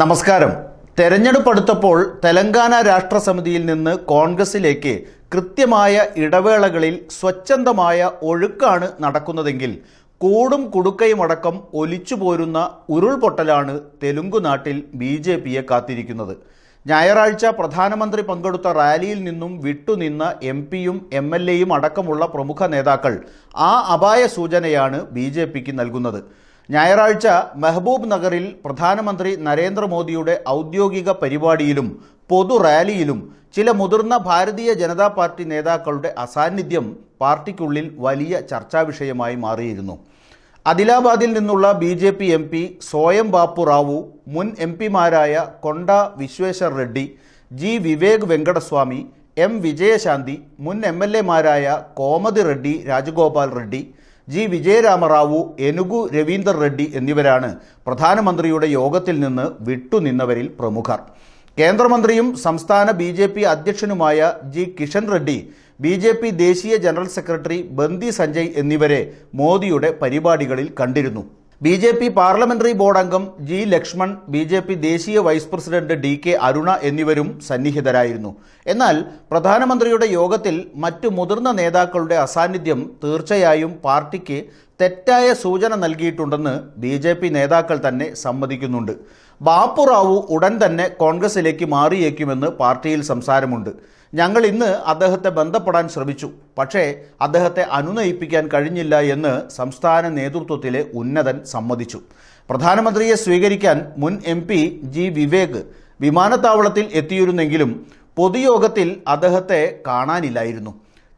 നമസ്കാരം തെരഞ്ഞെടുപ്പ് അടുത്തപ്പോൾ തെലങ്കാന രാഷ്ട്രസമിതിയിൽ നിന്ന് കോൺഗ്രസിലേക്ക് കൃത്യമായ ഇടവേളകളിൽ സ്വച്ഛന്തമായ ഒഴുക്കാണ് നടക്കുന്നതെങ്കിൽ കൂടും കുടുക്കയും അടക്കം ഒലിച്ചു പോരുന്ന ഉരുൾപൊട്ടലാണ് തെലുങ്കുനാട്ടിൽ ബി ജെ പിയെ കാത്തിരിക്കുന്നത് ഞായറാഴ്ച പ്രധാനമന്ത്രി പങ്കെടുത്ത റാലിയിൽ നിന്നും വിട്ടുനിന്ന എം പിയും എം എൽ എയും അടക്കമുള്ള പ്രമുഖ നേതാക്കൾ ആ അപായ സൂചനയാണ് ബി ജെ പിക്ക് നൽകുന്നത് ഞായറാഴ്ച മെഹബൂബ് നഗറിൽ പ്രധാനമന്ത്രി നരേന്ദ്രമോദിയുടെ ഔദ്യോഗിക പരിപാടിയിലും പൊതു റാലിയിലും ചില മുതിർന്ന ഭാരതീയ ജനതാ പാർട്ടി നേതാക്കളുടെ അസാന്നിധ്യം പാർട്ടിക്കുള്ളിൽ വലിയ ചർച്ചാ വിഷയമായി മാറിയിരുന്നു അദിലാബാദിൽ നിന്നുള്ള B J P M P Soyam Bapu Rao മുൻ എം പിമാരായ കൊണ്ട വിശ്വേശ്വർ റെഡ്ഡി ജി വിവേക് വെങ്കടസ്വാമി എം വിജയശാന്തി മുൻ എം എൽ എമാരായ കോമതി റെഡ്ഡി രാജഗോപാൽ റെഡ്ഡി ജി വിജയരാമറാവു എനുഗു രവീന്ദർ റെഡ്ഡി എന്നിവരാണ് പ്രധാനമന്ത്രിയുടെ യോഗത്തിൽ നിന്ന് വിട്ടുനിന്നവരിൽ പ്രമുഖർ കേന്ദ്രമന്ത്രിയും സംസ്ഥാന ബി ജെ പി അധ്യക്ഷനുമായ G Kishan Reddy B J P ദേശീയ ജനറൽ സെക്രട്ടറി ബന്ദി സഞ്ജയ് എന്നിവരെ മോദിയുടെ പരിപാടികളിൽ കണ്ടിരുന്നു B J P parliamentary board അംഗം G Lakshman B J P ദേശീയ vice president D K Aruna എന്നിവരും സന്നിഹിതരായിരുന്നു എന്നാൽ പ്രധാനമന്ത്രിയുടെ യോഗത്തിൽ മറ്റു മുതിർന്ന നേതാക്കളുടെ അസാന്നിധ്യം തീർച്ചയായും പാർട്ടിക്ക് തെറ്റായ സൂചന നൽകിയിട്ടുണ്ടെന്ന് ബി ജെ പി നേതാക്കൾ തന്നെ സമ്മതിക്കുന്നുണ്ട് ബാപ്പുറാവു ഉടൻ തന്നെ കോൺഗ്രസിലേക്ക് മാറിയേക്കുമെന്ന് പാർട്ടിയിൽ സംസാരമുണ്ട് ഞങ്ങൾ ഇന്ന് അദ്ദേഹത്തെ ബന്ധപ്പെടാൻ ശ്രമിച്ചു പക്ഷേ അദ്ദേഹത്തെ അനുനയിപ്പിക്കാൻ കഴിഞ്ഞില്ല എന്ന് സംസ്ഥാന നേതൃത്വത്തിലെ ഉന്നതൻ സമ്മതിച്ചു പ്രധാനമന്ത്രിയെ സ്വീകരിക്കാൻ മുൻ എം പി ജി വിവേക് വിമാനത്താവളത്തിൽ എത്തിയിരുന്നെങ്കിലും പൊതുയോഗത്തിൽ അദ്ദേഹത്തെ കാണാനില്ലായിരുന്നു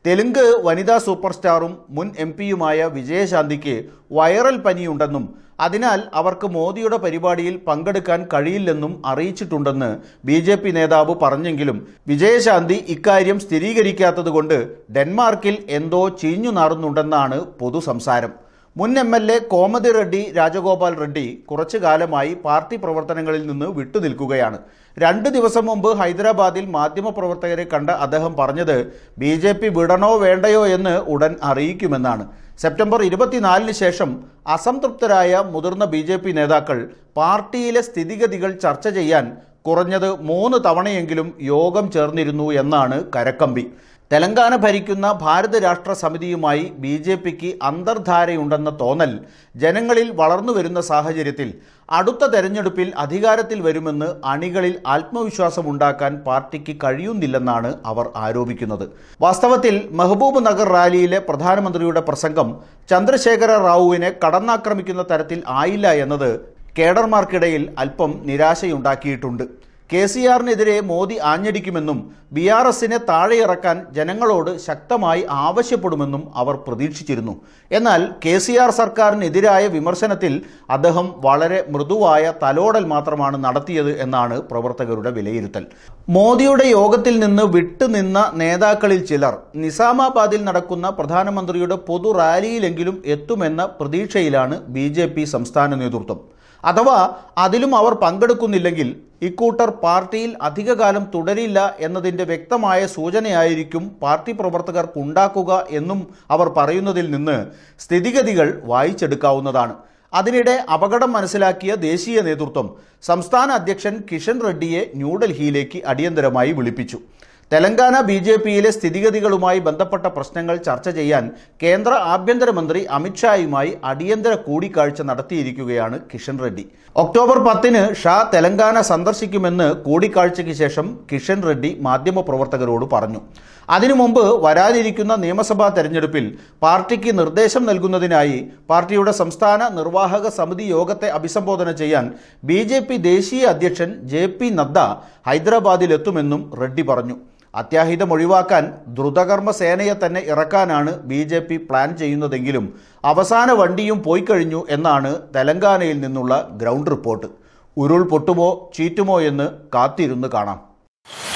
തെലുങ്ക് വനിതാ സൂപ്പർ സ്റ്റാറും മുൻ എം പിയുമായ വിജയശാന്തിക്ക് വൈറൽ പനിയുണ്ടെന്നും അതിനാൽ അവർക്ക് മോദിയുടെ പരിപാടിയിൽ പങ്കെടുക്കാൻ കഴിയില്ലെന്നും അറിയിച്ചിട്ടുണ്ടെന്ന് ബി ജെ പി നേതാവ് പറഞ്ഞെങ്കിലും വിജയശാന്തി ഇക്കാര്യം സ്ഥിരീകരിക്കാത്തതുകൊണ്ട് ഡെൻമാർക്കിൽ എന്തോ ചീഞ്ഞു നാറുന്നുണ്ടെന്നാണ് പൊതുസംസാരം മുൻ M L A Komati Reddy Rajagopal Reddy കുറച്ചു കാലമായി പാർട്ടി പ്രവർത്തനങ്ങളിൽ നിന്ന് വിട്ടുനിൽക്കുകയാണ് രണ്ട് ദിവസം മുമ്പ് ഹൈദരാബാദിൽ മാധ്യമപ്രവർത്തകരെ കണ്ട അദ്ദേഹം പറഞ്ഞത് ബി ജെ പി വിടണോ വേണ്ടയോ എന്ന് ഉടൻ അറിയിക്കുമെന്നാണ് സെപ്റ്റംബർ ഇരുപത്തിനാലിന് ശേഷം അസംതൃപ്തരായ മുതിർന്ന ബി നേതാക്കൾ പാർട്ടിയിലെ സ്ഥിതിഗതികൾ ചർച്ച ചെയ്യാൻ കുറഞ്ഞത് മൂന്ന് തവണയെങ്കിലും യോഗം ചേർന്നിരുന്നു എന്നാണ് കരക്കമ്പി തെലങ്കാന ഭരിക്കുന്ന ഭാരത രാഷ്ട്ര സമിതിയുമായി ബി ജെ പിക്ക് അന്തർധാരയുണ്ടെന്ന തോന്നൽ ജനങ്ങളിൽ വളർന്നുവരുന്ന സാഹചര്യത്തിൽ അടുത്ത തെരഞ്ഞെടുപ്പിൽ അധികാരത്തിൽ വരുമെന്ന് അണികളിൽ ആത്മവിശ്വാസമുണ്ടാക്കാൻ പാർട്ടിക്ക് കഴിയുന്നില്ലെന്നാണ് അവർ ആരോപിക്കുന്നത് വാസ്തവത്തിൽ മെഹബൂബ് നഗർ റാലിയിലെ പ്രധാനമന്ത്രിയുടെ പ്രസംഗം ചന്ദ്രശേഖര റാവുവിനെ കടന്നാക്രമിക്കുന്ന തരത്തിൽ ആയില്ല എന്നത് കേഡർമാർക്കിടയിൽ അല്പം നിരാശയുണ്ടാക്കിയിട്ടുണ്ട് കെ സി ആറിനെതിരെ മോദി ആഞ്ഞടിക്കുമെന്നും ബി ആർ എസിനെ താഴെയിറക്കാൻ ജനങ്ങളോട് ശക്തമായി ആവശ്യപ്പെടുമെന്നും അവർ പ്രതീക്ഷിച്ചിരുന്നു എന്നാൽ കെ സി ആർ സർക്കാരിനെതിരായ വിമർശനത്തിൽ അദ്ദേഹം വളരെ മൃദുവായ തലോടൽ മാത്രമാണ് നടത്തിയത് എന്നാണ് പ്രവർത്തകരുടെ വിലയിരുത്തൽ മോദിയുടെ യോഗത്തിൽ നിന്ന് വിട്ടുനിന്ന നേതാക്കളിൽ ചിലർ നിസാമാബാദിൽ നടക്കുന്ന പ്രധാനമന്ത്രിയുടെ പൊതു റാലിയിലെങ്കിലും എത്തുമെന്ന പ്രതീക്ഷയിലാണ് ബി സംസ്ഥാന നേതൃത്വം അഥവാ അതിലും അവർ പങ്കെടുക്കുന്നില്ലെങ്കിൽ ഇക്കൂട്ടർ പാർട്ടിയിൽ അധികകാലം തുടരില്ല എന്നതിൻ്റെ വ്യക്തമായ സൂചനയായിരിക്കും പാർട്ടി പ്രവർത്തകർക്കുണ്ടാക്കുക എന്നും അവർ പറയുന്നതിൽ നിന്ന് സ്ഥിതിഗതികൾ വായിച്ചെടുക്കാവുന്നതാണ് അതിനിടെ അപകടം മനസ്സിലാക്കിയ ദേശീയ നേതൃത്വം സംസ്ഥാന അധ്യക്ഷൻ കിഷൻ റെഡ്ഡിയെ ന്യൂഡൽഹിയിലേക്ക് അടിയന്തരമായി വിളിപ്പിച്ചു തെലങ്കാന ബി ജെ പിയിലെ സ്ഥിതിഗതികളുമായി ബന്ധപ്പെട്ട പ്രശ്നങ്ങൾ ചർച്ച ചെയ്യാൻ കേന്ദ്ര ആഭ്യന്തരമന്ത്രി അമിത്ഷായുമായി അടിയന്തര കൂടിക്കാഴ്ച നടത്തിയിരിക്കുകയാണ് കിഷൻ റെഡ്ഡി ഒക്ടോബർ പത്തിന് ഷാ തെലങ്കാന സന്ദർശിക്കുമെന്ന് കൂടിക്കാഴ്ചയ്ക്ക് ശേഷം കിഷൻ റെഡ്ഡി മാധ്യമപ്രവർത്തകരോട് പറഞ്ഞു അതിനു മുമ്പ് വരാനിരിക്കുന്ന നിയമസഭാ തെരഞ്ഞെടുപ്പിൽ പാർട്ടിക്ക് നിർദ്ദേശം നൽകുന്നതിനായി പാർട്ടിയുടെ സംസ്ഥാന നിർവാഹക സമിതി യോഗത്തെ അഭിസംബോധന ചെയ്യാൻ ബി ദേശീയ അധ്യക്ഷൻ ജെ നദ്ദ ഹൈദരാബാദിലെത്തുമെന്നും റെഡ്ഡി പറഞ്ഞു അത്യാഹിതം ഒഴിവാക്കാൻ ദ്രുതകർമ്മ സേനയെ തന്നെ ഇറക്കാനാണ് ബി ജെ പി പ്ലാൻ ചെയ്യുന്നതെങ്കിലും അവസാന വണ്ടിയും പോയി കഴിഞ്ഞു എന്നാണ് തെലങ്കാനയിൽ നിന്നുള്ള ഗ്രൗണ്ട് റിപ്പോർട്ട് ഉരുൾ പൊട്ടുമോ ചീറ്റുമോ എന്ന് കാത്തിരുന്ന് കാണാം